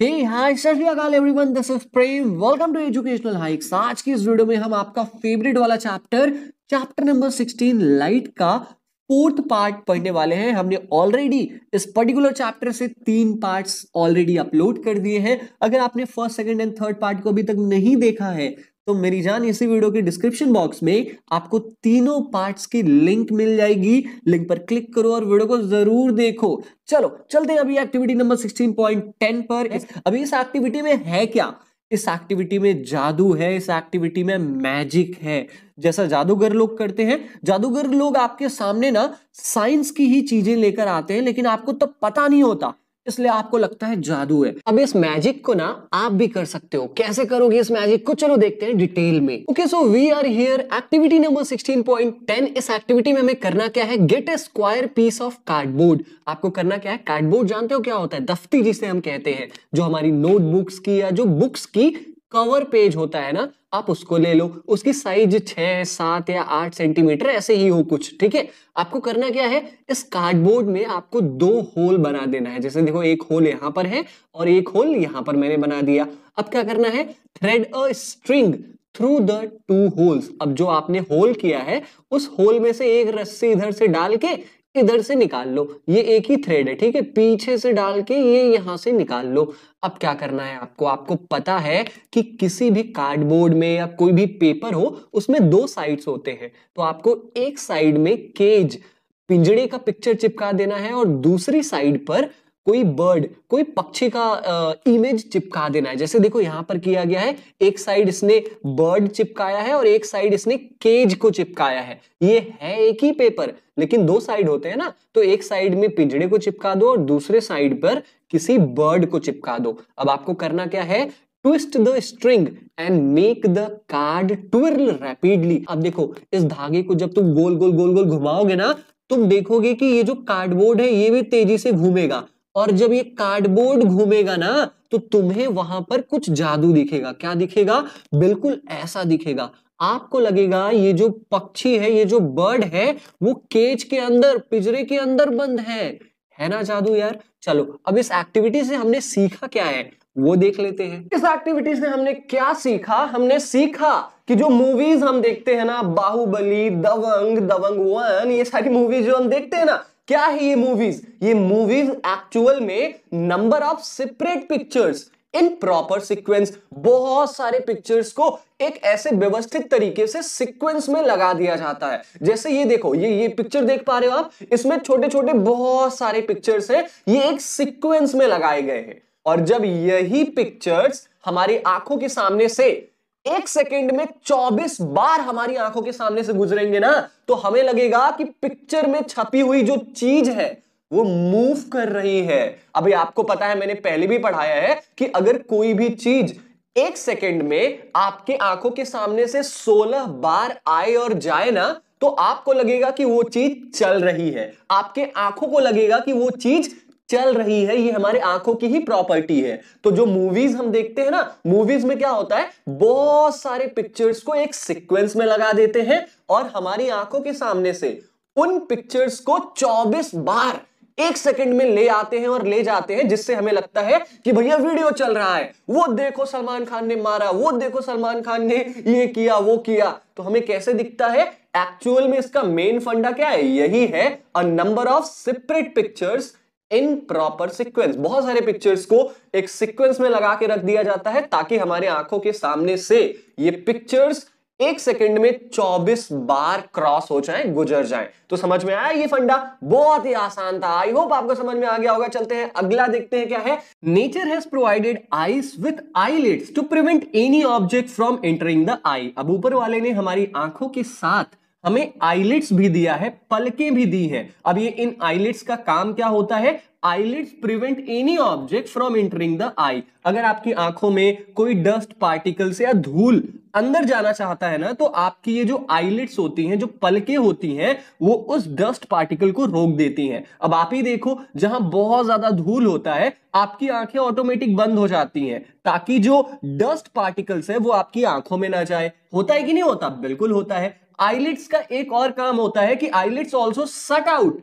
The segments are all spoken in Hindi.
हे हाय सत everyone this is Prem welcome to educational hikes आज की इस वीडियो में हम आपका फेवरेट वाला चैप्टर चैप्टर नंबर 16 लाइट का फोर्थ पार्ट पढ़ने वाले हैं हमने ऑलरेडी इस पर्टिकुलर चैप्टर से तीन पार्ट्स ऑलरेडी अपलोड कर दिए हैं अगर आपने first second and third part को अभी तक नहीं देखा है तो मेरी जान इसी वीडियो के डिस्क्रिप्शन बॉक्स में आपको तीनों पार्ट्स की लिंक मिल जाएगी लिंक पर क्लिक करो और वीडियो को जरूर देखो चलो चलते हैं अभी एक्टिविटी नंबर 16.10 पर अभी इस एक्टिविटी में है क्या इस एक्टिविटी में जादू है इस एक्टिविटी में मैजिक है जैसा जादूगर लोग करते हैं जादूगर लोग आपके सामने ना साइंस की ही चीजें लेकर आते हैं लेकिन आपको तब पता नहीं होता इसलिए आपको लगता है जादू है अब इस मैजिक को ना आप भी कर सकते हो कैसे करोगे इस मैजिक को चलो देखते हैं डिटेल में okay so we are here activity number 16.10 इस एक्टिविटी में हमें करना क्या है get a square piece of cardboard आपको करना क्या है कार्डबोर्ड जानते हो क्या होता है दफ्ती जिसे हम कहते हैं जो हमारी नोटबुक्स की या जो बुक्स की कवर पेज होता है ना आप उसको ले लो उसकी साइज छह सात या आठ सेंटीमीटर ऐसे ही हो कुछ ठीक है आपको करना क्या है इस कार्डबोर्ड में आपको दो होल बना देना है जैसे देखो एक होल यहां पर है और एक होल यहां पर मैंने बना दिया अब क्या करना है thread a string through the two holes अब जो आपने होल किया है उस होल में से एक रस्सी इधर से डाल के इधर से निकाल लो ये एक ही थ्रेड है ठीक है पीछे से डाल के ये यहां से निकाल लो अब क्या करना है आपको आपको पता है कि किसी भी कार्डबोर्ड में या कोई भी पेपर हो उसमें दो साइड्स होते हैं तो आपको एक साइड में केज पिंजड़े का पिक्चर चिपका देना है और दूसरी साइड पर कोई बर्ड कोई पक्षी का इमेज चिपका देना है जैसे देखो यहां पर किया गया है एक साइड इसने बर्ड चिपकाया है और एक साइड इसने केज को चिपकाया है ये है एक ही पेपर लेकिन दो साइड होते हैं ना तो एक साइड में पिंजड़े को चिपका दो और दूसरे साइड पर किसी बर्ड को चिपका दो अब आपको करना क्या है twist the string and make the card twirl rapidly अब देखो इस धागे को जब तुम गोल गोल गोल गोल घुमाओगे ना तुम देखोगे कि ये जो कार्डबोर्ड है ये भी तेजी से घूमेगा और जब ये कार्डबोर्ड घूमेगा ना तो तुम्हें वहां पर कुछ जादू दिखेगा क्या दिखेगा बिल्कुल ऐसा दिखेगा आपको लगेगा ये जो पक्षी है ये जो बर्ड है वो केज के अंदर पिजरे के अंदर बंद है है ना जादू यार चलो अब इस एक्टिविटी से हमने सीखा क्या है वो देख लेते हैं इस एक्टिविटी से हमने क्या सीखा हमने सीखा कि जो मूवीज हम देखते हैं ना बाहुबली दबंग दबंग वन ये सारी मूवीज जो हम देखते हैं ना क्या है ये मूवीज ये मूवीज एक्चुअल में number of separate pictures in proper sequence बहुत सारे पिक्चर्स को एक ऐसे व्यवस्थित तरीके से सीक्वेंस में लगा दिया जाता है जैसे ये देखो ये ये पिक्चर देख पा रहे हो आप इसमें छोटे छोटे बहुत सारे पिक्चर्स हैं ये एक सीक्वेंस में लगाए गए हैं और जब यही पिक्चर्स हमारी आंखों के सामने से एक सेकेंड में 24 बार हमारी आंखों के सामने से गुजरेंगे ना तो हमें लगेगा कि पिक्चर में छपी हुई जो चीज है वो मूव कर रही है अभी आपको पता है मैंने पहले भी पढ़ाया है कि अगर कोई भी चीज एक सेकेंड में आपके आंखों के सामने से 16 बार आए और जाए ना तो आपको लगेगा कि वो चीज चल रही है आपके आंखों को लगेगा कि वो चीज चल रही है ये हमारे आंखों की ही प्रॉपर्टी है तो जो मूवीज हम देखते हैं ना मूवीज में क्या होता है बहुत सारे पिक्चर्स को एक सीक्वेंस में लगा देते हैं और हमारी आंखों के सामने से उन पिक्चर्स को 24 बार एक सेकंड में ले आते हैं और ले जाते हैं जिससे हमें लगता है कि भैया वीडियो चल रहा है वो देखो सलमान खान ने मारा वो देखो सलमान खान ने ये किया वो किया तो हमें कैसे दिखता है एक्चुअल में इसका मेन फंडा क्या है यही है a number of separate pictures in proper sequence बहुत सारे पिक्चर्स को एक सिक्वेंस में लगा के रख दिया जाता है ताकि हमारे आंखों के सामने से ये पिक्चर्स एक सेकंड में 24 बार क्रॉस हो जाए गुजर जाए तो समझ में आया ये फंडा बहुत ही आसान था आई होप आपको समझ में आ गया होगा चलते हैं अगला देखते हैं क्या है nature has provided eyes with eyelids to prevent any object from entering the eye अब ऊपर वाले ने हमारी आंखों के साथ हमें आईलेट्स भी दिया है पलकें भी दी है अब ये इन आईलेट्स का काम क्या होता है eyelids prevent any object from entering the eye अगर आपकी आंखों में कोई डस्ट पार्टिकल्स या धूल अंदर जाना चाहता है ना तो आपकी ये जो आईलेट्स होती हैं जो पलकें होती हैं वो उस डस्ट पार्टिकल को रोक देती हैं अब आप ही देखो जहां बहुत ज्यादा धूल होता है आपकी आंखें ऑटोमेटिक बंद हो जाती हैं ताकि जो डस्ट पार्टिकल्स है वो आपकी आंखों में ना जाए होता है कि नहीं होता बिल्कुल होता है आईलिट्स का एक और काम होता है कि eyelids also shut out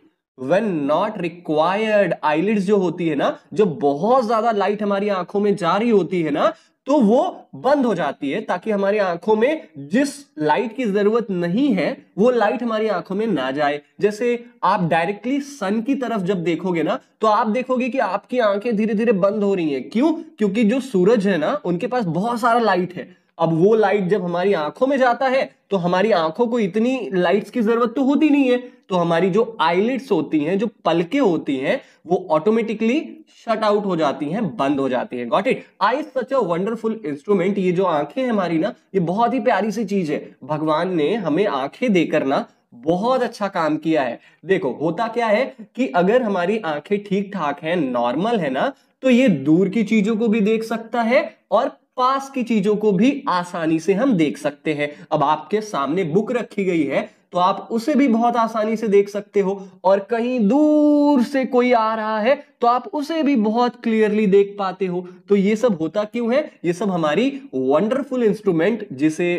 when not required eyelids जो होती है ना जो बहुत ज्यादा लाइट हमारी आंखों में जा रही होती है ना तो वो बंद हो जाती है ताकि हमारी आंखों में जिस लाइट की जरूरत नहीं है वो लाइट हमारी आंखों में ना जाए जैसे आप डायरेक्टली सन की तरफ जब देखोगे ना तो आप देखोगे कि आपकी आंखें धीरे धीरे बंद हो रही हैं क्यों क्योंकि जो सूरज है ना उनके पास बहुत सारा लाइट है अब वो लाइट जब हमारी आंखों में जाता है तो हमारी आंखों को इतनी लाइट्स की जरूरत तो होती नहीं है तो हमारी जो आईलिट्स होती हैं जो पलके होती हैं वो ऑटोमेटिकली शट आउट हो जाती हैं बंद हो जाती हैं got it eye such a wonderful instrument ये जो आंखें हैं हमारी ना ये बहुत ही प्यारी सी चीज है भगवान ने हमें आंखें देकर ना बहुत अच्छा काम किया है देखो होता क्या है कि अगर हमारी आंखें ठीक ठाक हैं नॉर्मल है ना तो ये दूर की चीजों को भी देख सकता है और पास की चीजों को भी आसानी से हम देख सकते हैं अब आपके सामने बुक रखी गई है तो आप उसे भी बहुत आसानी से देख सकते हो और कहीं दूर से कोई आ रहा है तो आप उसे भी बहुत क्लियरली देख पाते हो तो ये सब होता क्यों है ये सब हमारी वंडरफुल इंस्ट्रूमेंट जिसे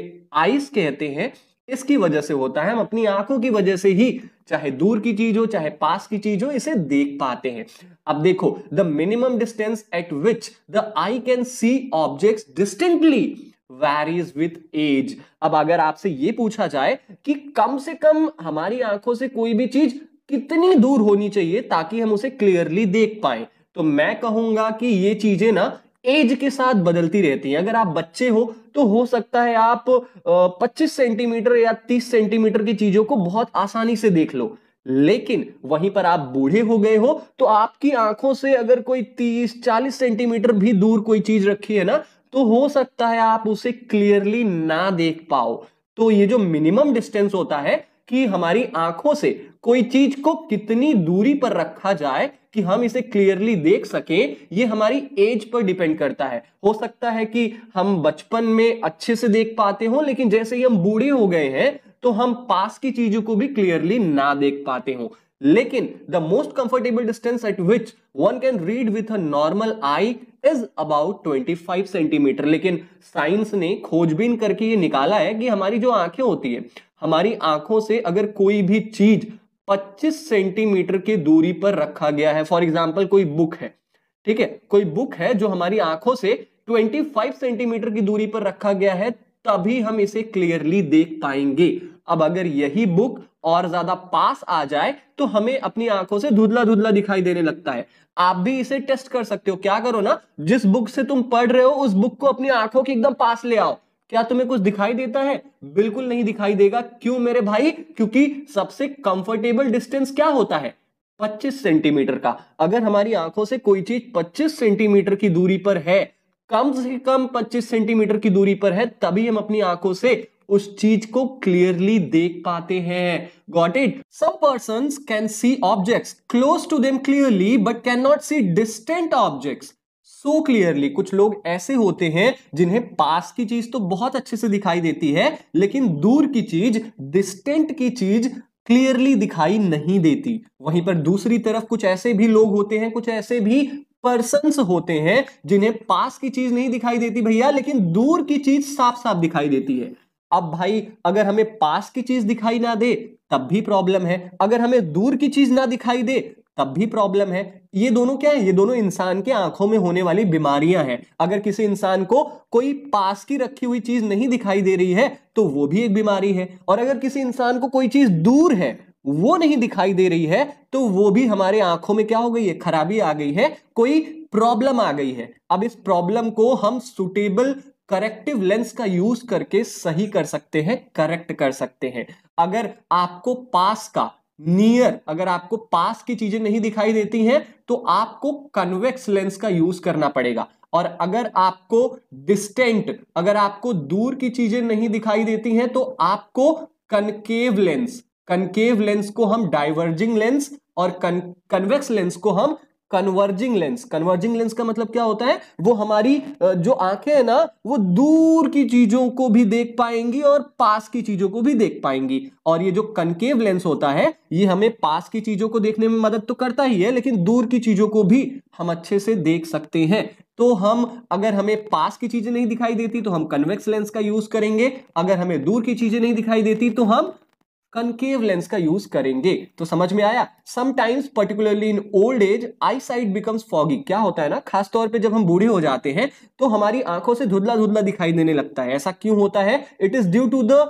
आइस कहते हैं इसकी वजह से होता है हम अपनी आंखों की वजह से ही चाहे दूर की चीज हो चाहे पास की चीज हो इसे देख पाते हैं अब देखो the minimum distance at which the eye can see object distinctly varies with age अब अगर आपसे ये पूछा जाए कि कम से कम हमारी आंखों से कोई भी चीज कितनी दूर होनी चाहिए ताकि हम उसे क्लियरली देख पाए तो मैं कहूंगा कि ये चीजें ना एज के साथ बदलती रहती है अगर आप बच्चे हो तो हो सकता है आप 25 सेंटीमीटर या 30 सेंटीमीटर की चीजों को बहुत आसानी से देख लो लेकिन वहीं पर आप बूढ़े हो गए हो तो आपकी आंखों से अगर कोई 30 40 सेंटीमीटर भी दूर कोई चीज रखी है ना तो हो सकता है आप उसे क्लियरली ना देख पाओ तो ये जो मिनिमम डिस्टेंस होता है कि हमारी आंखों से कोई चीज को कितनी दूरी पर रखा जाए कि हम इसे क्लियरली देख सकें ये हमारी एज पर डिपेंड करता है हो सकता है कि हम बचपन में अच्छे से देख पाते हो लेकिन जैसे ही हम बूढ़े हो गए हैं तो हम पास की चीजों को भी क्लियरली ना देख पाते हो लेकिन the most comfortable distance at which one can read with a normal eye is about 25 centimetre लेकिन साइंस ने खोजबीन करके ये निकाला है कि हमारी जो आंखें होती है हमारी आंखों से अगर कोई भी चीज 25 सेंटीमीटर की दूरी पर रखा गया है फॉर एग्जाम्पल कोई बुक है ठीक है कोई बुक है जो हमारी आंखों से 25 सेंटीमीटर की दूरी पर रखा गया है तभी हम इसे क्लियरली देख पाएंगे अब अगर यही बुक और ज्यादा पास आ जाए तो हमें अपनी आंखों से धुधला धुधला दिखाई देने लगता है आप भी इसे टेस्ट कर सकते हो क्या करो ना जिस बुक से तुम पढ़ रहे हो उस बुक को अपनी आंखों के एकदम पास ले आओ क्या तुम्हें कुछ दिखाई देता है बिल्कुल नहीं दिखाई देगा क्यों मेरे भाई क्योंकि सबसे कंफर्टेबल डिस्टेंस क्या होता है 25 सेंटीमीटर का अगर हमारी आंखों से कोई चीज 25 सेंटीमीटर की दूरी पर है कम से कम 25 सेंटीमीटर की दूरी पर है तभी हम अपनी आंखों से उस चीज को क्लियरली देख पाते हैं got it some person can see objects close to them clearly but can not see distant objects so so clearly कुछ लोग ऐसे होते हैं जिन्हें पास की चीज तो बहुत अच्छे से दिखाई देती है लेकिन दूर की चीज डिस्टेंट की चीज क्लियरली दिखाई नहीं देती वहीं पर दूसरी तरफ कुछ ऐसे भी लोग होते हैं कुछ ऐसे भी पर्सन होते हैं जिन्हें पास की चीज नहीं दिखाई देती भैया लेकिन दूर की चीज साफ साफ दिखाई देती है अब भाई अगर हमें पास की चीज दिखाई ना दे तब भी प्रॉब्लम है अगर हमें दूर की चीज ना दिखाई दे तब भी प्रॉब्लम है ये दोनों क्या है ये दोनों इंसान के आंखों में होने वाली बीमारियां हैं अगर किसी इंसान को कोई पास की रखी हुई चीज नहीं दिखाई दे रही है तो वो भी एक बीमारी है और अगर किसी इंसान को कोई चीज दूर है वो नहीं दिखाई दे रही है तो वो भी हमारे आंखों में क्या हो गई है खराबी आ गई है कोई प्रॉब्लम आ गई है अब इस प्रॉब्लम को हम सुटेबल करेक्टिव लेंस का यूज करके सही कर सकते हैं करेक्ट कर सकते हैं अगर आपको पास का नियर अगर आपको पास की चीजें नहीं दिखाई देती हैं तो आपको कन्वेक्स लेंस का यूज करना पड़ेगा और अगर आपको डिस्टेंट अगर आपको दूर की चीजें नहीं दिखाई देती हैं तो आपको कनकेव लेंस कनकेव लेंस को हम डाइवर्जिंग लेंस और कन कन्वेक्स लेंस को हम कन्वर्जिंग लेंस कन्वर्जिंग लेंस का मतलब क्या होता है वो हमारी जो आंखें है ना वो दूर की चीजों को भी देख पाएंगी और पास की चीजों को भी देख पाएंगी और ये जो कनकेव लेंस होता है ये हमें पास की चीजों को देखने में मदद तो करता ही है लेकिन दूर की चीजों को भी हम अच्छे से देख सकते हैं तो हम अगर हमें पास की चीजें नहीं दिखाई देती तो हम कन्वेक्स लेंस का यूज करेंगे अगर हमें दूर की चीजें नहीं दिखाई देती तो हम कंकेव लेंस का यूज करेंगे तो समझ में आया sometimes particularly in old age eyesight becomes foggy क्या होता है ना खासतौर पे जब हम बूढ़े हो जाते हैं तो हमारी आंखों से धुदला धुदला दिखाई देने लगता है ऐसा क्यों होता है it is due to the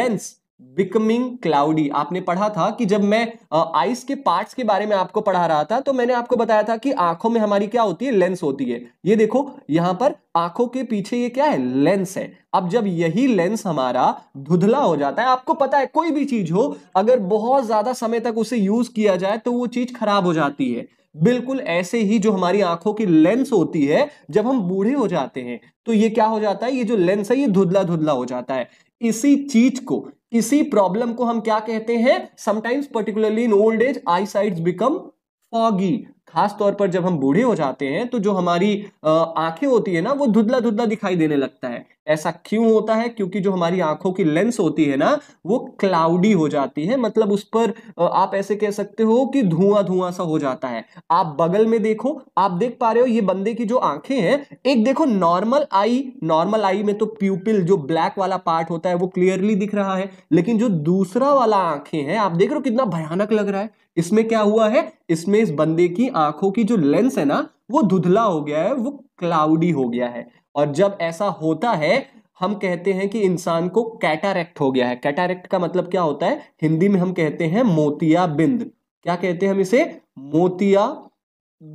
lens becoming cloudy आपने पढ़ा था कि जब मैं आइस के पार्ट्स के बारे में आपको पढ़ा रहा था तो मैंने आपको बताया था कि आंखों में हमारी क्या होती है लेंस होती है ये देखो यहां पर आंखों के पीछे ये क्या है लेंस है अब जब यही लेंस हमारा धुधला हो जाता है आपको पता है कोई भी चीज हो अगर बहुत ज्यादा समय तक उसे यूज किया जाए तो वो चीज खराब हो जाती है बिल्कुल ऐसे ही जो हमारी आंखों की लेंस होती है जब हम बूढ़े हो जाते हैं तो ये क्या हो जाता है ये जो लेंस है ये धुधला धुधला हो जाता है इसी चीज को इसी प्रॉब्लम को हम क्या कहते हैं sometimes particularly in old age eyesight become foggy खास तौर पर जब हम बूढ़े हो जाते हैं तो जो हमारी आंखें होती है ना वो धुदला धुदला दिखाई देने लगता है ऐसा क्यों होता है क्योंकि जो हमारी आंखों की लेंस होती है ना वो क्लाउडी हो जाती है मतलब उस पर आप ऐसे कह सकते हो कि धुआं धुआं सा हो जाता है आप बगल में देखो आप देख पा रहे हो ये बंदे की जो आंखें हैं एक देखो नॉर्मल आई नॉर्मल आई में तो प्यूपिल जो ब्लैक वाला पार्ट होता है वो क्लियरली दिख रहा है लेकिन जो दूसरा वाला आंखें हैं आप देख रहे हो कितना भयानक लग रहा है इसमें क्या हुआ है इसमें इस बंदे की आंखों की जो लेंस है ना वो धुधला हो गया है वो क्लाउडी हो गया है और जब ऐसा होता है हम कहते हैं कि इंसान को कैटारेक्ट हो गया है कैटारेक्ट का मतलब क्या होता है हिंदी में हम कहते हैं मोतिया बिंद क्या कहते हैं हम इसे मोतिया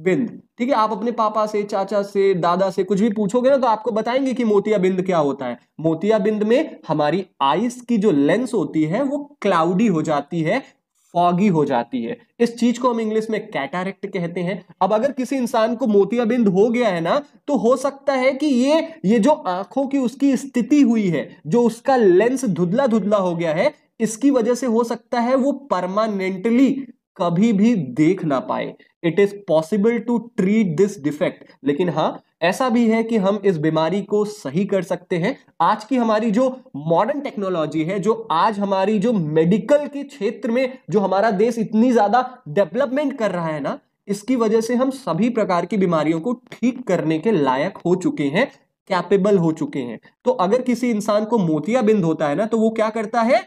बिंद ठीक है आप अपने पापा से चाचा से दादा से कुछ भी पूछोगे ना तो आपको बताएंगे कि मोतिया बिंद क्या होता है मोतिया बिंद में हमारी आइस की जो लेंस होती है वो क्लाउडी हो जाती है फॉगी हो जाती है इस चीज को हम इंग्लिश में कैटारेक्ट कहते हैं अब अगर किसी इंसान को मोतियाबिंद हो गया है ना तो हो सकता है कि ये ये जो आंखों की उसकी स्थिति हुई है जो उसका लेंस धुदला धुदला हो गया है इसकी वजह से हो सकता है वो परमानेंटली कभी भी देख ना पाए it is possible to treat this defect लेकिन हाँ ऐसा भी है कि हम इस बीमारी को सही कर सकते हैं आज की हमारी जो मॉडर्न टेक्नोलॉजी है जो आज हमारी जो मेडिकल के क्षेत्र में जो हमारा देश इतनी ज़्यादा डेवलपमेंट कर रहा है ना इसकी वजह से हम सभी प्रकार की बीमारियों को ठीक करने के लायक हो चुके हैं कैपेबल हो चुके हैं तो अगर किसी इंसान को मोतियाबिंद होता है ना तो वो क्या करता है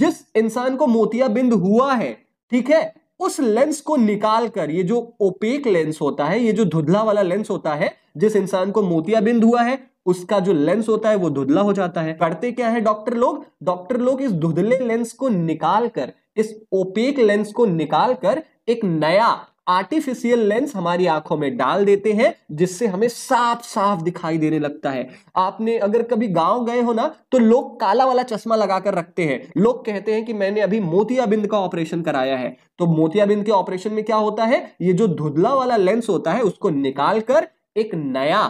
जिस इंसान को मोतियाबिंद हुआ है ठीक है उस लेंस को निकाल कर ये जो ओपेक लेंस होता है ये जो धुधला वाला लेंस होता है जिस इंसान को मोतियाबिंद हुआ है उसका जो लेंस होता है वो धुधला हो जाता है करते क्या है डॉक्टर लोग डॉक्टर लोग इस धुधले लेंस को निकाल कर इस ओपेक लेंस को निकाल कर एक नया आर्टिफिशियल लेंस हमारी आंखों में डाल देते हैं जिससे हमें साफ साफ दिखाई देने लगता है आपने अगर कभी गांव गए हो ना तो लोग काला वाला चश्मा लगाकर रखते हैं लोग कहते हैं कि मैंने अभी मोतियाबिंद का ऑपरेशन कराया है तो मोतियाबिंद के ऑपरेशन में क्या होता है ये जो धुधला वाला लेंस होता है उसको निकाल कर एक नया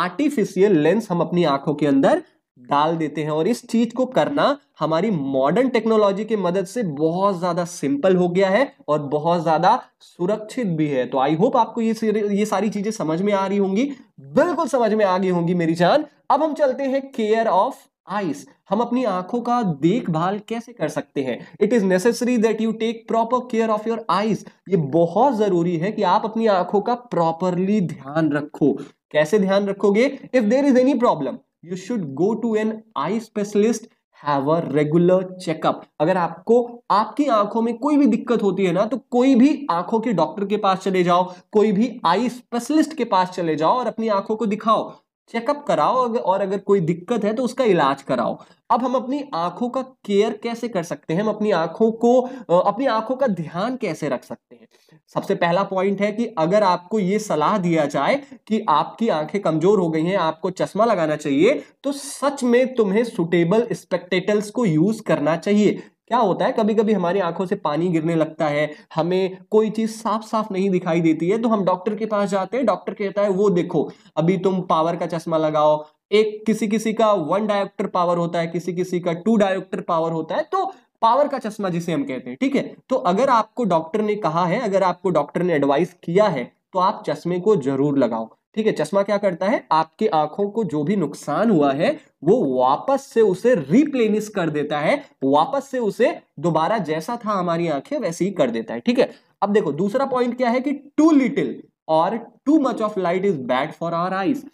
आर्टिफिशियल लेंस हम अपनी आंखों के अंदर डाल देते हैं और इस चीज को करना हमारी मॉडर्न टेक्नोलॉजी की मदद से बहुत ज्यादा सिंपल हो गया है और बहुत ज्यादा सुरक्षित भी है तो आई होप आपको ये ये सारी चीजें समझ में आ रही होंगी बिल्कुल समझ में आ गई होंगी मेरी जान अब हम चलते हैं केयर ऑफ आइस हम अपनी आंखों का देखभाल कैसे कर सकते हैं it is necessary that you take proper care of your eyes ये बहुत जरूरी है कि आप अपनी आंखों का प्रॉपरली ध्यान रखो कैसे ध्यान रखोगे if there is any problem you should go to an eye specialist have a regular checkup अगर आपको आपकी आंखों में कोई भी दिक्कत होती है ना तो कोई भी आंखों के डॉक्टर के पास चले जाओ कोई भी आई स्पेशलिस्ट के पास चले जाओ और अपनी आंखों को दिखाओ चेकअप कराओ और अगर कोई दिक्कत है तो उसका इलाज कराओ अब हम अपनी आंखों का केयर कैसे कर सकते हैं हम अपनी आंखों को अपनी आंखों का ध्यान कैसे रख सकते हैं सबसे पहला पॉइंट है कि अगर आपको ये सलाह दिया जाए कि आपकी आंखें कमजोर हो गई हैं आपको चश्मा लगाना चाहिए तो सच में तुम्हें सुटेबल स्पेक्टेटल्स को यूज करना चाहिए क्या होता है कभी कभी हमारी आंखों से पानी गिरने लगता है हमें कोई चीज़ साफ साफ नहीं दिखाई देती है तो हम डॉक्टर के पास जाते हैं डॉक्टर कहता है वो देखो अभी तुम पावर का चश्मा लगाओ एक किसी किसी का वन डायोक्टर पावर होता है किसी किसी का टू डायोक्टर पावर होता है तो पावर का चश्मा जिसे हम कहते हैं ठीक है तो अगर आपको डॉक्टर ने कहा है अगर आपको डॉक्टर ने एडवाइस किया है तो आप चश्मे को जरूर लगाओ ठीक है चश्मा क्या करता है आपकी आंखों को जो भी नुकसान हुआ है वो वापस से उसे रिप्लेनिस कर देता है वापस से उसे दोबारा जैसा था हमारी आंखें वैसे ही कर देता है ठीक है अब देखो दूसरा पॉइंट क्या है कि टू लिटिल और too much of light is bad for our eyes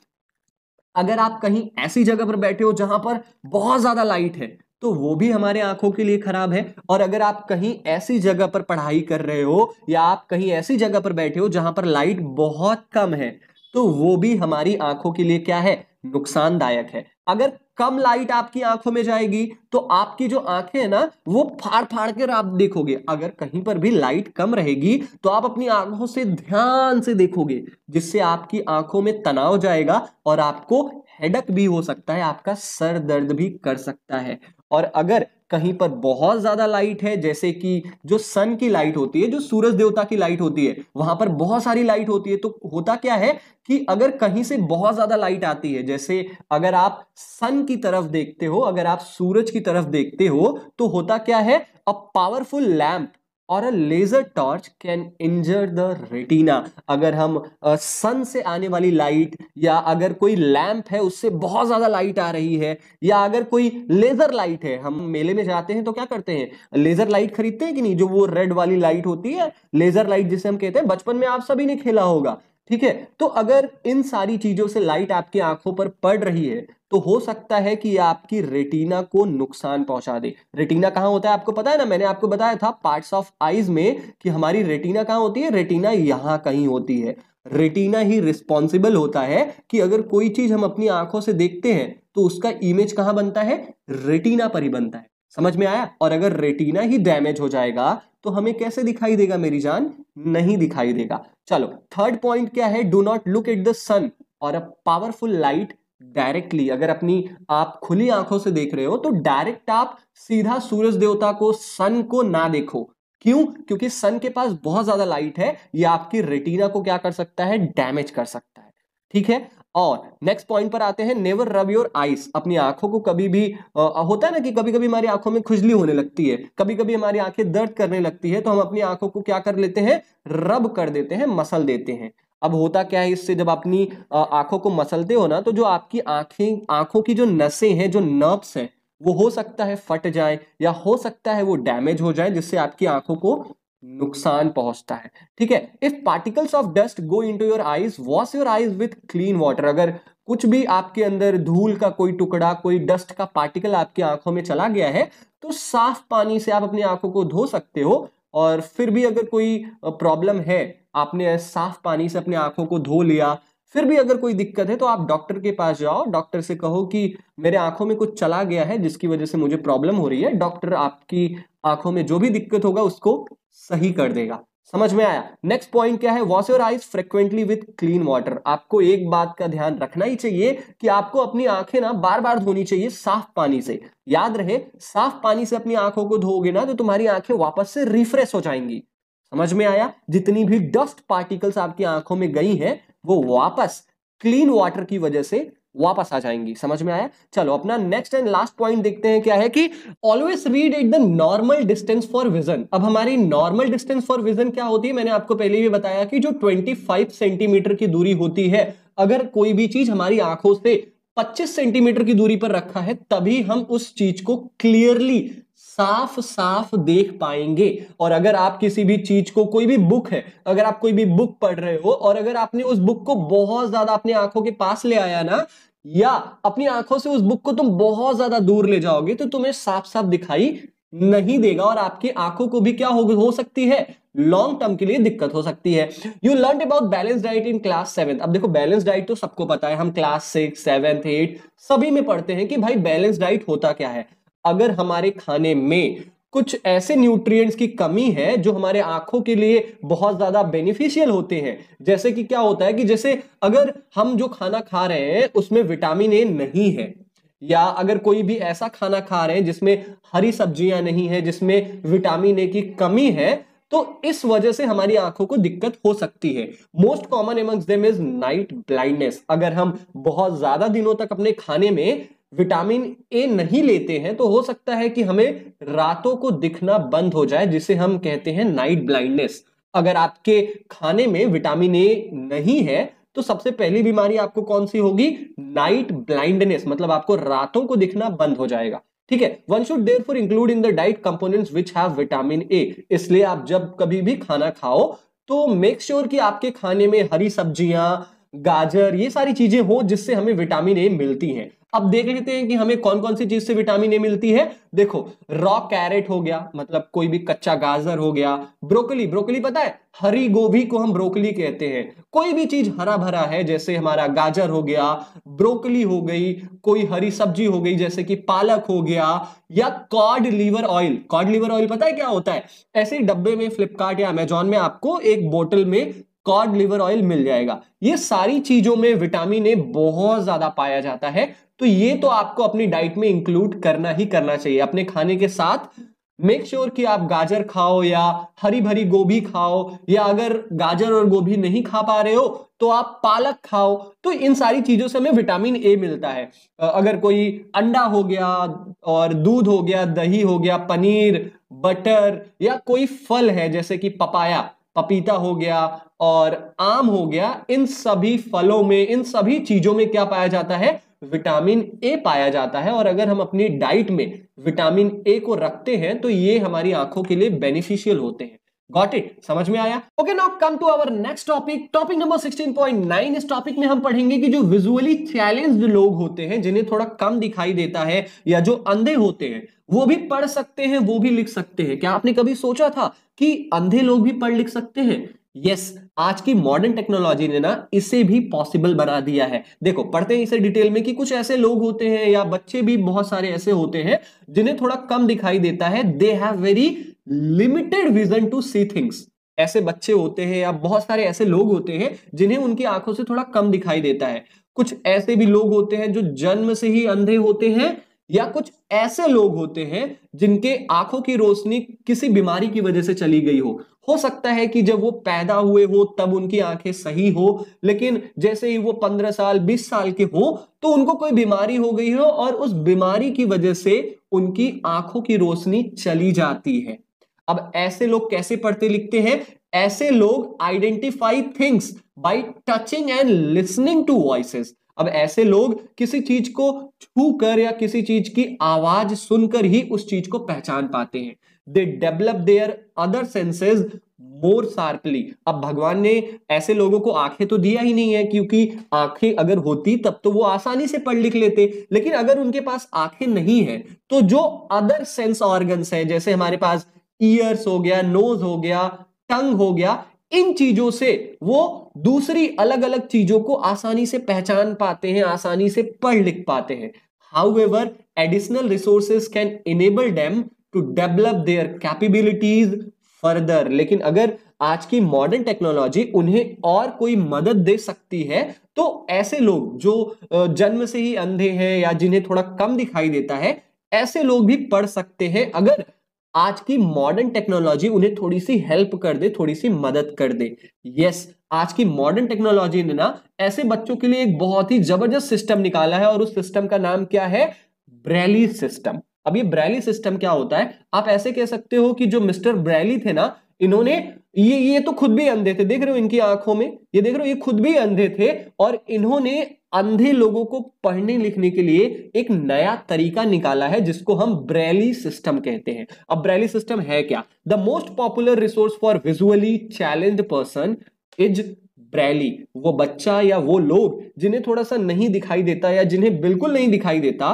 अगर आप कहीं ऐसी जगह पर बैठे हो जहां पर बहुत ज्यादा लाइट है तो वो भी हमारे आंखों के लिए खराब है और अगर आप कहीं ऐसी जगह पर पढ़ाई कर रहे हो या आप कहीं ऐसी जगह पर बैठे हो जहां पर लाइट बहुत कम है तो वो भी हमारी आंखों के लिए क्या है नुकसानदायक है अगर कम लाइट आपकी आंखों में जाएगी तो आपकी जो आंखें है ना वो फाड़ फाड़ कर आप देखोगे अगर कहीं पर भी लाइट कम रहेगी तो आप अपनी आंखों से ध्यान से देखोगे जिससे आपकी आंखों में तनाव जाएगा और आपको हेडक भी हो सकता है आपका सर दर्द भी कर सकता है और अगर कहीं पर बहुत ज़्यादा लाइट है जैसे कि जो सन की लाइट होती है जो सूरज देवता की लाइट होती है वहां पर बहुत सारी लाइट होती है तो होता क्या है कि अगर कहीं से बहुत ज़्यादा लाइट आती है जैसे अगर आप सन की तरफ देखते हो अगर आप सूरज की तरफ देखते हो तो होता क्या है अ पावरफुल लैम्प और a laser torch can injure the retina अगर हम सन uh, से आने वाली लाइट या अगर कोई लैम्प है उससे बहुत ज़्यादा लाइट आ रही है या अगर कोई लेज़र लाइट है हम मेले में जाते हैं तो क्या करते हैं लेज़र लाइट खरीदते हैं कि नहीं जो वो रेड वाली लाइट होती है लेज़र लाइट जिसे हम कहते हैं बचपन में आप सभी ने खेला होगा ठीक है तो अगर इन सारी चीजों से लाइट आपकी आंखों पर पड़ रही है तो हो सकता है कि आपकी रेटिना को नुकसान पहुंचा दे रेटिना कहां होता है आपको पता है ना मैंने आपको बताया था पार्ट्स ऑफ आईज में कि हमारी रेटिना कहाँ होती है रेटिना यहां कहीं होती है रेटिना ही रिस्पॉन्सिबल होता है कि अगर कोई चीज हम अपनी आंखों से देखते हैं तो उसका इमेज कहां बनता है रेटिना पर ही बनता है समझ में आया और अगर रेटिना ही डैमेज हो जाएगा तो हमें कैसे दिखाई देगा मेरी जान नहीं दिखाई देगा चलो थर्ड पॉइंट क्या है do not look at the sun और अ पावरफुल लाइट डायरेक्टली अगर अपनी आप खुली आंखों से देख रहे हो तो डायरेक्ट आप सीधा सूरज देवता को सन को ना देखो क्यों क्योंकि सन के पास बहुत ज्यादा लाइट है ये आपकी रेटिना को क्या कर सकता है डैमेज कर सकता है ठीक है और नेक्स्ट पॉइंट पर आते हैं नेवर रब योर आइस अपनी आंखों को कभी भी आ, होता है ना कि कभी कभी हमारी आंखों में खुजली होने लगती है कभी कभी हमारी आंखें दर्द करने लगती है तो हम अपनी आंखों को क्या कर लेते हैं रब कर देते हैं मसल देते हैं अब होता क्या है इससे जब अपनी आंखों को मसलते हो ना तो जो आपकी आंखें आंखों की जो नसें हैं जो नर्व्स हैं वो हो सकता है फट जाए या हो सकता है वो डैमेज हो जाए जिससे आपकी आंखों को नुकसान पहुंचता है ठीक है if particles of dust go into your eyes wash your eyes with clean water अगर कुछ भी आपके अंदर धूल का कोई टुकड़ा कोई डस्ट का पार्टिकल आपकी आंखों में चला गया है तो साफ पानी से आप अपनी आंखों को धो सकते हो और फिर भी अगर कोई प्रॉब्लम है आपने साफ पानी से अपनी आंखों को धो लिया फिर भी अगर कोई दिक्कत है तो आप डॉक्टर के पास जाओ डॉक्टर से कहो कि मेरे आंखों में कुछ चला गया है जिसकी वजह से मुझे प्रॉब्लम हो रही है डॉक्टर आपकी आंखों में जो भी दिक्कत होगा उसको सही कर देगा समझ में आया नेक्स्ट पॉइंट क्या है wash your eyes frequently with clean water आपको एक बात का ध्यान रखना ही चाहिए कि आपको अपनी आंखें ना बार बार धोनी चाहिए साफ पानी से याद रहे साफ पानी से अपनी आंखों को धोगे ना तो तुम्हारी आंखें वापस से रिफ्रेश हो जाएंगी समझ में आया जितनी भी डस्ट पार्टिकल्स आपकी आंखों में गई हैं वो वापस क्लीन वाटर की वजह से वापस आ जाएंगी समझ में आया चलो अपना नेक्स्ट एंड लास्ट पॉइंट देखते हैं क्या है कि always read at the normal distance for vision अब हमारी नॉर्मल डिस्टेंस फॉर विजन क्या होती है मैंने आपको पहले भी बताया कि जो 25 सेंटीमीटर की दूरी होती है अगर कोई भी चीज हमारी आंखों से 25 सेंटीमीटर की दूरी पर रखा है तभी हम उस चीज को क्लियरली साफ साफ देख पाएंगे और अगर आप किसी भी चीज को कोई भी बुक है अगर आप कोई भी बुक पढ़ रहे हो और अगर आपने उस बुक को बहुत ज्यादा अपने आंखों के पास ले आया ना या अपनी आंखों से उस बुक को तुम बहुत ज्यादा दूर ले जाओगे तो तुम्हें साफ साफ दिखाई नहीं देगा और आपकी आंखों को भी क्या हो, हो सकती है लॉन्ग टर्म के लिए दिक्कत हो सकती है you learn about balance diet in class seven अब देखो बैलेंस डाइट तो सबको पता है हम क्लास सिक्स सेवेंथ एट सभी में पढ़ते हैं कि भाई बैलेंस डाइट होता क्या है अगर हमारे खाने में कुछ ऐसे न्यूट्रिएंट्स की कमी है जो हमारे आंखों के लिए बहुत ज्यादा बेनिफिशियल होते हैं जैसे कि क्या होता है कि जैसे अगर हम जो खाना खा रहे हैं उसमें विटामिन ए नहीं है या अगर कोई भी ऐसा खाना खा रहे हैं जिसमें हरी सब्जियां नहीं है जिसमें विटामिन ए की कमी है तो इस वजह से हमारी आंखों को दिक्कत हो सकती है most common amongst them is night blindness अगर हम बहुत ज्यादा दिनों तक अपने खाने में विटामिन ए नहीं लेते हैं तो हो सकता है कि हमें रातों को दिखना बंद हो जाए जिसे हम कहते हैं नाइट ब्लाइंडनेस अगर आपके खाने में विटामिन ए नहीं है तो सबसे पहली बीमारी आपको कौन सी होगी नाइट ब्लाइंडनेस मतलब आपको रातों को दिखना बंद हो जाएगा ठीक है one should therefore include in the diet components which have vitamin A इसलिए आप जब कभी भी खाना खाओ तो मेक श्योर sure कि आपके खाने में हरी सब्जियां गाजर ये सारी चीजें हो जिससे हमें विटामिन ए मिलती हैं अब देख लेते हैं कि हमें कौन कौन सी चीज से विटामिन ए मिलती है देखो रॉ कैरेट हो गया मतलब कोई भी कच्चा गाजर हो गया ब्रोकली ब्रोकली पता है हरी गोभी को हम ब्रोकली कहते हैं कोई भी चीज हरा भरा है जैसे हमारा गाजर हो गया ब्रोकली हो गई कोई हरी सब्जी हो गई जैसे कि पालक हो गया या cod liver oil cod liver oil पता है क्या होता है ऐसे डब्बे में फ्लिपकार्ट या अमेजोन में आपको एक बोटल में कॉड लिवर ऑयल मिल जाएगा ये सारी चीजों में विटामिन ए बहुत ज्यादा पाया जाता है तो ये तो आपको अपनी डाइट में इंक्लूड करना ही करना चाहिए अपने खाने के साथ मेक श्योर sure कि आप गाजर खाओ या हरी भरी गोभी खाओ या अगर गाजर और गोभी नहीं खा पा रहे हो तो आप पालक खाओ तो इन सारी चीजों से हमें विटामिन ए मिलता है अगर कोई अंडा हो गया और दूध हो गया दही हो गया पनीर बटर या कोई फल है जैसे कि पपाया पपीता हो गया और आम हो गया इन सभी फलों में इन सभी चीजों में क्या पाया जाता है विटामिन ए पाया जाता है और अगर हम अपनी डाइट में विटामिन ए को रखते हैं तो ये हमारी आंखों के लिए बेनिफिशियल होते हैं गॉट इट समझ में आया okay now come to our next topic topic number 16.9 इस टॉपिक में हम पढ़ेंगे कि जो विजुअली चैलेंज लोग होते हैं जिन्हें थोड़ा कम दिखाई देता है या जो अंधे होते हैं वो भी पढ़ सकते हैं वो भी लिख सकते हैं क्या आपने कभी सोचा था कि अंधे लोग भी पढ़ लिख सकते हैं यस आज की मॉडर्न टेक्नोलॉजी ने ना इसे भी पॉसिबल बना दिया है देखो पढ़ते हैं इसे डिटेल में कि कुछ ऐसे लोग होते हैं या बच्चे भी बहुत सारे ऐसे होते हैं जिन्हें थोड़ा कम दिखाई देता है they have very limited vision to see things ऐसे बच्चे होते हैं या बहुत सारे ऐसे लोग होते हैं जिन्हें उनकी आंखों से थोड़ा कम दिखाई देता है कुछ ऐसे भी लोग होते हैं जो जन्म से ही अंधे होते हैं या कुछ ऐसे लोग होते हैं जिनके आंखों की रोशनी किसी बीमारी की वजह से चली गई हो हो सकता है कि जब वो पैदा हुए हो तब उनकी आंखें सही हो लेकिन जैसे ही वो पंद्रह साल बीस साल के हो तो उनको कोई बीमारी हो गई हो और उस बीमारी की वजह से उनकी आंखों की रोशनी चली जाती है अब ऐसे लोग कैसे पढ़ते लिखते हैं ऐसे लोग identify things by touching and listening to voice अब ऐसे लोग किसी चीज को छू कर या किसी चीज की आवाज सुनकर ही उस चीज को पहचान पाते हैं they develop their other senses more sharply अब भगवान ने ऐसे लोगों को आंखें तो दिया ही नहीं है क्योंकि आंखें अगर होती तब तो वो आसानी से पढ़ लिख लेते लेकिन अगर उनके पास आंखें नहीं है तो जो अदर सेंस ऑर्गन्स है जैसे हमारे पास ईयर्स हो गया नोज हो गया टंग हो गया इन चीजों से वो दूसरी अलग अलग चीजों को आसानी से पहचान पाते हैं आसानी से पढ़ लिख पाते हैं however additional resources can enable them to develop their capabilities further लेकिन अगर आज की मॉडर्न टेक्नोलॉजी उन्हें और कोई मदद दे सकती है तो ऐसे लोग जो जन्म से ही अंधे हैं या जिन्हें थोड़ा कम दिखाई देता है ऐसे लोग भी पढ़ सकते हैं अगर आज की मॉडर्न टेक्नोलॉजी उन्हें थोड़ी सी हेल्प कर दे थोड़ी सी मदद कर दे यस आज की मॉडर्न टेक्नोलॉजी ने ना ऐसे बच्चों के लिए एक बहुत ही जबरदस्त सिस्टम निकाला है और उस सिस्टम का नाम क्या है ब्रैली सिस्टम अब ये ब्रैली सिस्टम क्या होता है आप ऐसे कह सकते हो कि जो मिस्टर ब्रैली थे ना इन्होंने ये ये तो खुद भी अंधे थे देख रहे हो इनकी आंखों में ये देख रहे हो ये खुद भी अंधे थे और इन्होंने अंधे लोगों को पढ़ने लिखने के लिए एक नया तरीका निकाला है जिसको हम ब्रैली सिस्टम कहते हैं अब ब्रैली सिस्टम है क्या the most popular resource for visually challenge person is Braille वो बच्चा या वो लोग जिन्हें थोड़ा सा नहीं दिखाई देता या जिन्हें बिल्कुल नहीं दिखाई देता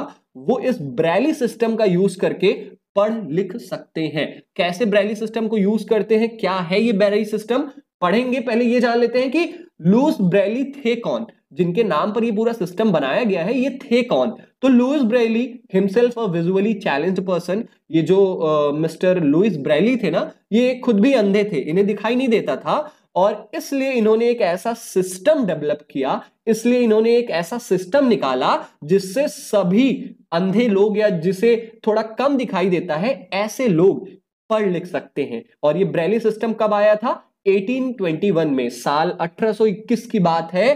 वो इस ब्रैली सिस्टम का यूज करके पढ़ लिख सकते हैं कैसे ब्रैली सिस्टम को यूज करते हैं क्या है ये ब्रैली सिस्टम पढ़ेंगे पहले ये जान लेते हैं कि लूस ब्रैली थे कौन जिनके नाम पर ये पूरा सिस्टम बनाया गया है ये थे कौन तो Louis Braille himself a visually challenge person ये जो मिस्टर लुइस ब्रैली थे ना ये खुद भी अंधे थे इन्हें दिखाई नहीं देता था और इसलिए इन्होंने एक ऐसा सिस्टम डेवलप किया इसलिए इन्होंने एक ऐसा सिस्टम निकाला जिससे सभी अंधे लोग या जिसे थोड़ा कम दिखाई देता है ऐसे लोग पढ़ लिख सकते हैं और ये ब्रेली सिस्टम कब आया था 1821 में साल 1821 की बात है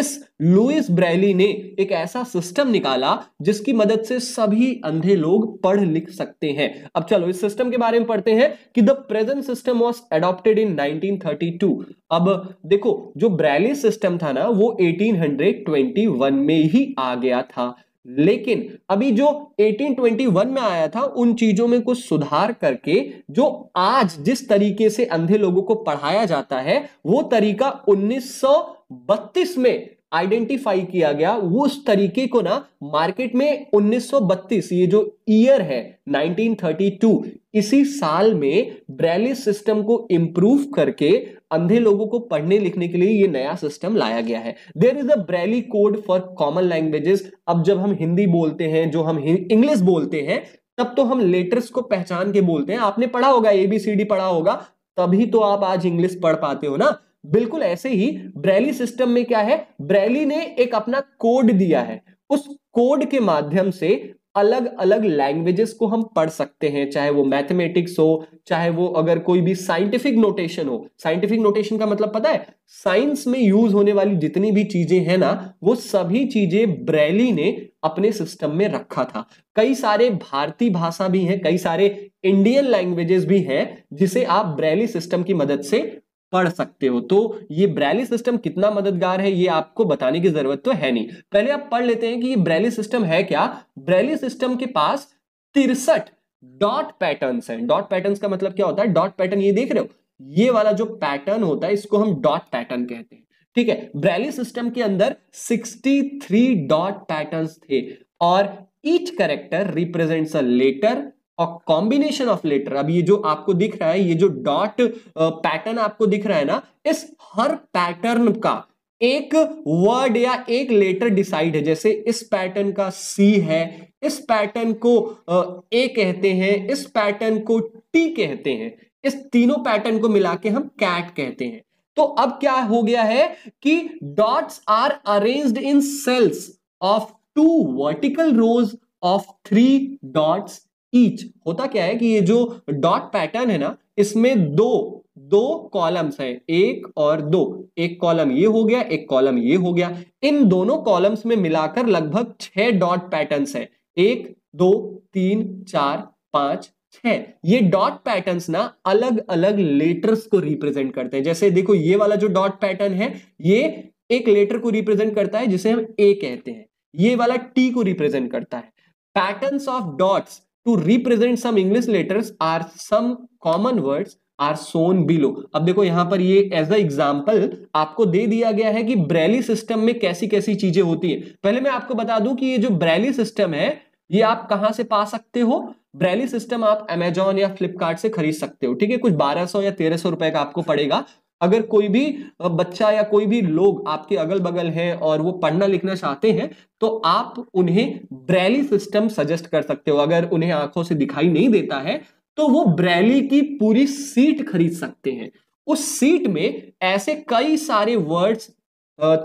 इस लुइस ब्रैली ने एक ऐसा सिस्टम निकाला जिसकी मदद से सभी अंधे लोग पढ़ लिख सकते हैं अब चलो इस सिस्टम के बारे में पढ़ते हैं कि the present system was adopted in 1932 अब देखो जो ब्रैली सिस्टम था ना वो 1821 में ही आ गया था लेकिन अभी जो 1821 में आया था उन चीजों में कुछ सुधार करके जो आज जिस तरीके से अंधे लोगों को पढ़ाया जाता है वो तरीका 1932 में आइडेंटिफाई किया गया वो उस तरीके को ना मार्केट में 1932 ये जो ईयर है 1932 इसी साल में ब्रेली सिस्टम को इंप्रूव करके अंधे लोगों को पढ़ने लिखने के लिए ये नया सिस्टम लाया गया है there is a Braille code for common languages अब जब हम हिंदी बोलते हैं जो हम इंग्लिश बोलते हैं तब तो हम लेटर्स को पहचान के बोलते हैं आपने पढ़ा होगा एबीसीडी पढ़ा होगा तभी तो आप आज इंग्लिश पढ़ पाते हो ना बिल्कुल ऐसे ही ब्रैली सिस्टम में क्या है ब्रैली ने एक अपना कोड दिया है उस कोड के माध्यम से अलग अलग लैंग्वेजेस को हम पढ़ सकते हैं चाहे वो मैथमेटिक्स हो चाहे वो अगर कोई भी साइंटिफिक नोटेशन हो साइंटिफिक नोटेशन का मतलब पता है साइंस में यूज होने वाली जितनी भी चीजें हैं ना वो सभी चीजें ब्रैली ने अपने सिस्टम में रखा था कई सारे भारतीय भाषा भी हैं कई सारे इंडियन लैंग्वेजेस भी हैं जिसे आप ब्रैली सिस्टम की मदद से पढ़ सकते हो तो ये ब्रैली सिस्टम कितना मददगार है ये आपको बताने की जरूरत तो है नहीं पहले आप पढ़ लेते हैं कि ये ब्रैली सिस्टम है क्या ब्रैली सिस्टम के पास तिरसठ डॉट पैटर्न्स हैं डॉट पैटर्न्स का मतलब क्या होता है डॉट पैटर्न ये देख रहे हो ये वाला जो पैटर्न होता है इसको हम डॉट पैटर्न कहते हैं ठीक है ब्रैली सिस्टम के अंदर सिक्सटी डॉट पैटर्न थे और each character represents a letter और कॉम्बिनेशन ऑफ लेटर अब ये जो आपको दिख रहा है ये जो डॉट पैटर्न आपको दिख रहा है ना इस हर पैटर्न का एक वर्ड या एक लेटर डिसाइड है जैसे इस पैटर्न का सी है इस पैटर्न को ए कहते हैं इस पैटर्न को टी कहते हैं इस तीनों पैटर्न को मिला के हम कैट कहते हैं तो अब क्या हो गया है कि dots are arranged in cells of two vertical rows of three dots each होता क्या है कि ये जो डॉट पैटर्न है ना इसमें दो दो कॉलम्स हैं एक और दो एक कॉलम ये हो गया एक कॉलम ये हो गया इन दोनों कॉलम्स में मिलाकर लगभग छह डॉट पैटर्न्स हैं एक दो तीन चार पांच छह ये डॉट पैटर्न्स ना अलग अलग लेटर्स को रिप्रेजेंट करते हैं जैसे देखो ये वाला जो डॉट पैटर्न है ये एक लेटर को रिप्रेजेंट करता है जिसे हम ए कहते हैं ये वाला टी को रिप्रेजेंट करता है patterns of dots to represent some English letters are some common words are shown below अब देखो यहां पर ये एज अ एग्जाम्पल आपको दे दिया गया है कि ब्रैली सिस्टम में कैसी कैसी चीजें होती है पहले मैं आपको बता दूं कि ये जो ब्रैली सिस्टम है ये आप कहां से पा सकते हो ब्रैली सिस्टम आप अमेजोन या फ्लिपकार्ट से खरीद सकते हो ठीक है कुछ 1200 या 1300 रुपए का आपको पड़ेगा अगर कोई भी बच्चा या कोई भी लोग आपके अगल बगल हैं और वो पढ़ना लिखना चाहते हैं तो आप उन्हें ब्रैली सिस्टम सजेस्ट कर सकते हो अगर उन्हें आंखों से दिखाई नहीं देता है तो वो ब्रैली की पूरी सीट खरीद सकते हैं उस सीट में ऐसे कई सारे वर्ड्स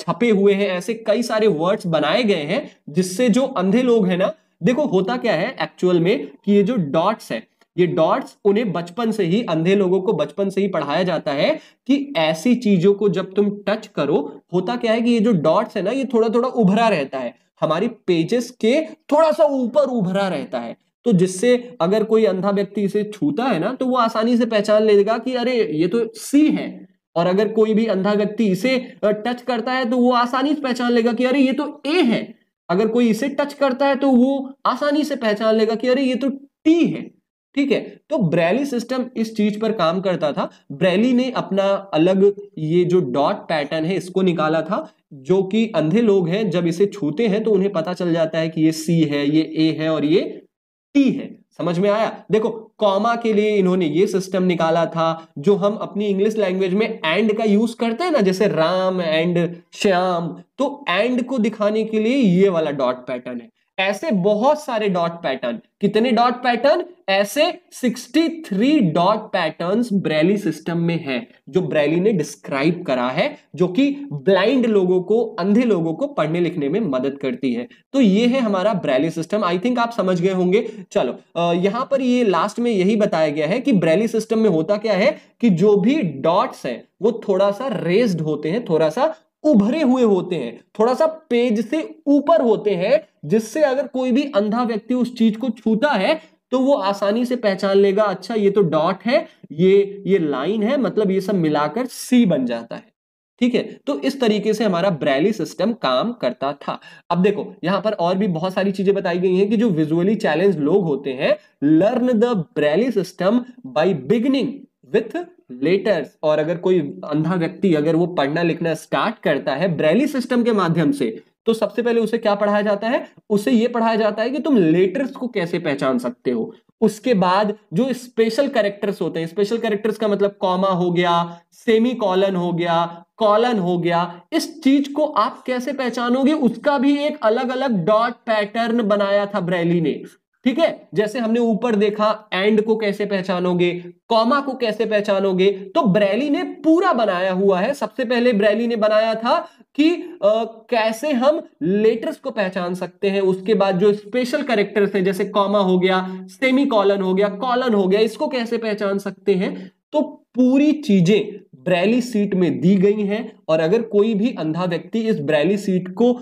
छपे हुए हैं ऐसे कई सारे वर्ड्स बनाए गए हैं जिससे जो अंधे लोग हैं ना देखो होता क्या है एक्चुअल में कि ये जो डॉट्स है ये डॉट्स उन्हें बचपन से ही अंधे लोगों को बचपन से ही पढ़ाया जाता है कि ऐसी चीजों को जब तुम टच करो होता क्या है कि ये जो डॉट्स है ना ये थोड़ा थोड़ा उभरा रहता है हमारी पेजेस के थोड़ा सा ऊपर उभरा रहता है तो जिससे अगर कोई अंधा व्यक्ति इसे छूता है ना तो वो आसानी से पहचान लेगा कि अरे ये तो सी है और अगर कोई भी अंधा व्यक्ति इसे टच करता है तो वो आसानी से पहचान लेगा कि अरे ये तो ए है अगर कोई इसे टच करता है तो वो आसानी से पहचान लेगा कि अरे ये तो टी है ठीक है तो ब्रैली सिस्टम इस चीज पर काम करता था ब्रैली ने अपना अलग ये जो डॉट पैटर्न है इसको निकाला था जो कि अंधे लोग हैं जब इसे छूते हैं तो उन्हें पता चल जाता है कि ये सी है ये ए है और ये टी है समझ में आया देखो कॉमा के लिए इन्होंने ये सिस्टम निकाला था जो हम अपनी इंग्लिश लैंग्वेज में एंड का यूज करते हैं ना जैसे राम एंड श्याम तो एंड को दिखाने के लिए ये वाला डॉट पैटर्न है ऐसे बहुत सारे डॉट पैटर्न कितने डॉट पैटर्न ऐसे 63 डॉट पैटर्न्स ब्रैली सिस्टम में है जो ब्रैली ने डिस्क्राइब करा है जो कि ब्लाइंड लोगों को अंधे लोगों को पढ़ने लिखने में मदद करती है तो ये है हमारा ब्रैली सिस्टम आई थिंक आप समझ गए होंगे चलो यहां पर ये लास्ट में यही बताया गया है कि ब्रैली सिस्टम में होता क्या है कि जो भी डॉट्स है वो थोड़ा सा रेस्ड होते हैं थोड़ा सा उभरे हुए होते हैं थोड़ा सा पेज से ऊपर होते हैं जिससे अगर कोई भी अंधा व्यक्ति उस चीज को छूता है तो वो आसानी से पहचान लेगा अच्छा ये तो डॉट है ये ये लाइन है मतलब ये सब मिलाकर सी बन जाता है ठीक है तो इस तरीके से हमारा ब्रैली सिस्टम काम करता था अब देखो यहां पर और भी बहुत सारी चीजें बताई गई हैं कि जो विजुअली चैलेंज लोग होते हैं learn the Braille system by beginning with letters और अगर कोई अंधा व्यक्ति अगर वो पढ़ना लिखना स्टार्ट करता है ब्रैली सिस्टम के माध्यम से तो सबसे पहले उसे क्या पढ़ाया जाता है उसे यह पढ़ाया जाता है कि तुम लेटर्स को कैसे पहचान सकते हो उसके बाद जो स्पेशल कैरेक्टर्स होते हैं स्पेशल कैरेक्टर्स का मतलब कॉमा हो गया सेमी कॉलन हो गया कॉलन हो गया इस चीज को आप कैसे पहचानोगे उसका भी एक अलग अलग डॉट पैटर्न बनाया था ब्रैली ने ठीक है जैसे हमने ऊपर देखा एंड को कैसे पहचानोगे कॉमा को कैसे पहचानोगे तो ब्रैली ने पूरा बनाया हुआ है सबसे पहले ब्रैली ने बनाया था कि आ, कैसे हम लेटर्स को पहचान सकते हैं उसके बाद जो स्पेशल करेक्टर्स है जैसे कॉमा हो गया सेमी कॉलन हो गया कॉलन हो गया इसको कैसे पहचान सकते हैं तो पूरी चीजें ब्रैली सीट में दी गई हैं और अगर कोई भी अंधा व्यक्ति इस ब्रैली सीट को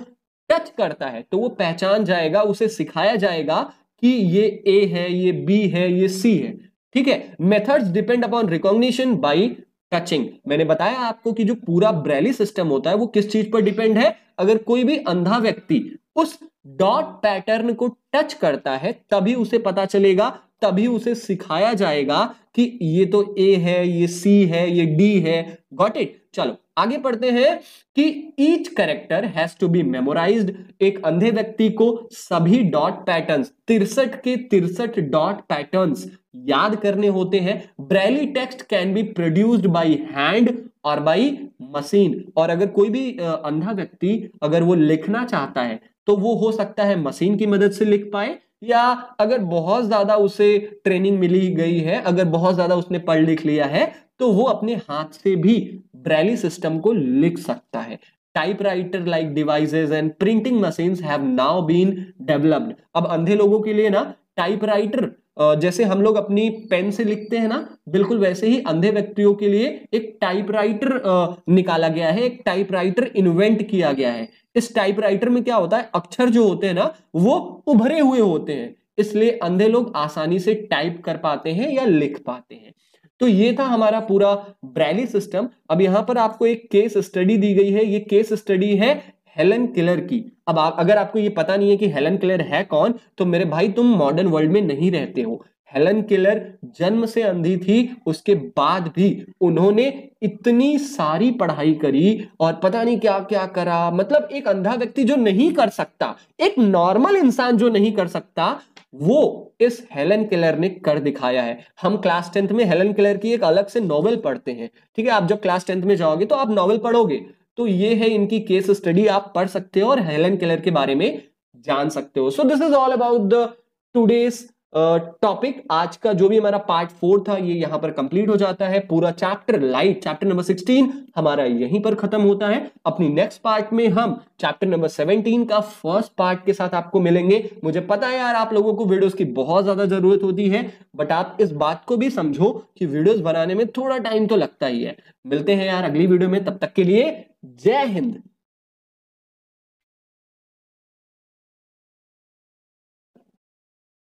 टच करता है तो वो पहचान जाएगा उसे सिखाया जाएगा कि ये ए है ये बी है ये सी है ठीक है methods depend upon recognition by touching मैंने बताया आपको कि जो पूरा ब्रेली सिस्टम होता है वो किस चीज पर डिपेंड है अगर कोई भी अंधा व्यक्ति उस डॉट पैटर्न को टच करता है तभी उसे पता चलेगा तभी उसे सिखाया जाएगा कि ये तो ए है ये सी है ये डी है गॉट इट चलो आगे पढ़ते हैं कि each character has to be memorise एक अंधे व्यक्ति को सभी डॉट पैटर्न्स तिरसठ के तिरसठ डॉट पैटर्न्स याद करने होते हैं Braille text can be produced by hand और बाय मशीन और अगर कोई भी अंधा व्यक्ति अगर वो लिखना चाहता है तो वो हो सकता है मशीन की मदद से लिख पाए या अगर बहुत ज्यादा उसे ट्रेनिंग मिली गई है अगर बहुत ज्यादा उसने पढ़ लिख लिया है तो वो अपने हाथ से भी ब्रैली सिस्टम को लिख सकता है typewriter like devices and printing machines have now been developed अब अंधे लोगों के लिए ना टाइपराइटर जैसे हम लोग अपनी पेन से लिखते हैं ना बिल्कुल वैसे ही अंधे व्यक्तियों के लिए एक टाइपराइटर निकाला गया है एक टाइपराइटर इन्वेंट किया गया है इस टाइपराइटर में क्या होता है अक्षर जो होते हैं ना वो उभरे हुए होते हैं इसलिए अंधे लोग आसानी से टाइप कर पाते हैं या लिख पाते हैं तो ये था हमारा पूरा ब्रैली सिस्टम अब यहां पर आपको एक केस स्टडी दी गई है ये केस स्टडी है हेलन किलर की अब आप अगर आपको ये पता नहीं है कि हेलन किलर है कौन तो मेरे भाई तुम मॉडर्न वर्ल्ड में नहीं रहते हो हेलन किलर जन्म से अंधी थी उसके बाद भी उन्होंने इतनी सारी पढ़ाई करी और पता नहीं क्या क्या करा मतलब एक अंधा व्यक्ति जो नहीं कर सकता एक नॉर्मल इंसान जो नहीं कर सकता वो इस हेलन केलर ने कर दिखाया है हम क्लास टेंथ में हेलन केलर की एक अलग से नॉवल पढ़ते हैं ठीक है आप जब क्लास टेंथ में जाओगे तो आप नॉवल पढ़ोगे तो ये है इनकी केस स्टडी आप पढ़ सकते हो और हेलन केलर के बारे में जान सकते हो so this is all about the today's topic आज का जो भी हमारा पार्ट फोर था ये यहाँ पर कंप्लीट हो जाता है पूरा chapter light chapter number sixteen हमारा यहीं पर खत्म होता है अपनी नेक्स्ट पार्ट में हम चैप्टर नंबर सेवनटीन का फर्स्ट पार्ट के साथ आपको मिलेंगे मुझे पता है यार आप लोगों को वीडियोस की बहुत ज्यादा जरूरत होती है बट आप इस बात को भी समझो कि वीडियोज बनाने में थोड़ा टाइम तो लगता ही है मिलते हैं यार अगली वीडियो में तब तक के लिए जय हिंद